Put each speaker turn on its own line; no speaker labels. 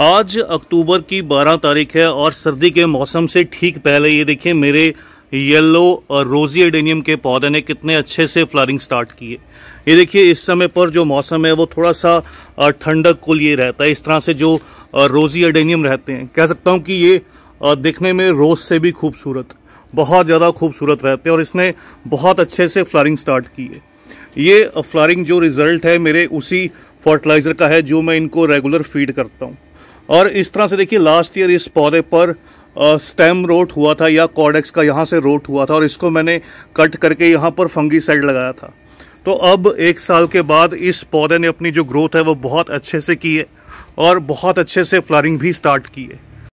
आज अक्टूबर की 12 तारीख है और सर्दी के मौसम से ठीक पहले ये देखिए मेरे येलो और रोजी एडेनियम के पौधे ने कितने अच्छे से फ्लारिंग स्टार्ट किए ये देखिए इस समय पर जो मौसम है वो थोड़ा सा ठंडक को लिए रहता है इस तरह से जो रोजी एडेनियम रहते हैं कह सकता हूँ कि ये दिखने में रोज़ से भी खूबसूरत बहुत ज़्यादा खूबसूरत रहते हैं और इसने बहुत अच्छे से फ्लारिंग स्टार्ट की है ये फ्लारिंग जो रिज़ल्ट है मेरे उसी फर्टिलाइज़र का है जो मैं इनको रेगुलर फीड करता हूँ और इस तरह से देखिए लास्ट ईयर इस पौधे पर स्टेम रोट हुआ था या कॉडेक्स का यहाँ से रोट हुआ था और इसको मैंने कट करके यहाँ पर फंगी साइड लगाया था तो अब एक साल के बाद इस पौधे ने अपनी जो ग्रोथ है वो बहुत अच्छे से की है और बहुत अच्छे से फ्लारिंग भी स्टार्ट की है